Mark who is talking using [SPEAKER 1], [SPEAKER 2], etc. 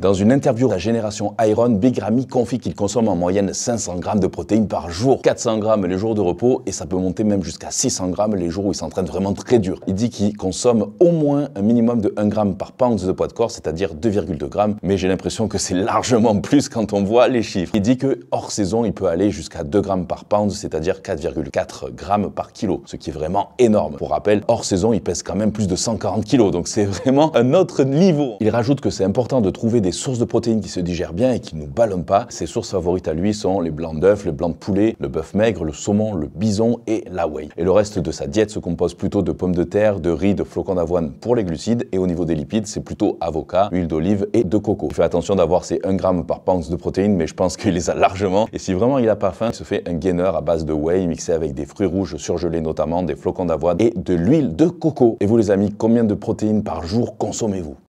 [SPEAKER 1] Dans une interview, la génération Iron, Big Ramy confie qu'il consomme en moyenne 500 grammes de protéines par jour, 400 grammes les jours de repos et ça peut monter même jusqu'à 600 grammes les jours où il s'entraîne vraiment très dur. Il dit qu'il consomme au moins un minimum de 1 gramme par pound de poids de corps, c'est-à-dire 2,2 grammes, mais j'ai l'impression que c'est largement plus quand on voit les chiffres. Il dit que hors saison, il peut aller jusqu'à 2 grammes par pound, c'est-à-dire 4,4 grammes par kilo, ce qui est vraiment énorme. Pour rappel, hors saison, il pèse quand même plus de 140 kilos, donc c'est vraiment un autre niveau. Il rajoute que c'est important de trouver des sources de protéines qui se digèrent bien et qui ne nous ballonnent pas. Ses sources favorites à lui sont les blancs d'œufs, le blanc de poulet, le bœuf maigre, le saumon, le bison et la whey. Et le reste de sa diète se compose plutôt de pommes de terre, de riz, de flocons d'avoine pour les glucides et au niveau des lipides, c'est plutôt avocat, huile d'olive et de coco. Je fais attention d'avoir ces 1 gramme par pounce de protéines, mais je pense qu'il les a largement. Et si vraiment il a pas faim, il se fait un gainer à base de whey mixé avec des fruits rouges surgelés notamment, des flocons d'avoine et de l'huile de coco. Et vous les amis, combien de protéines par jour consommez-vous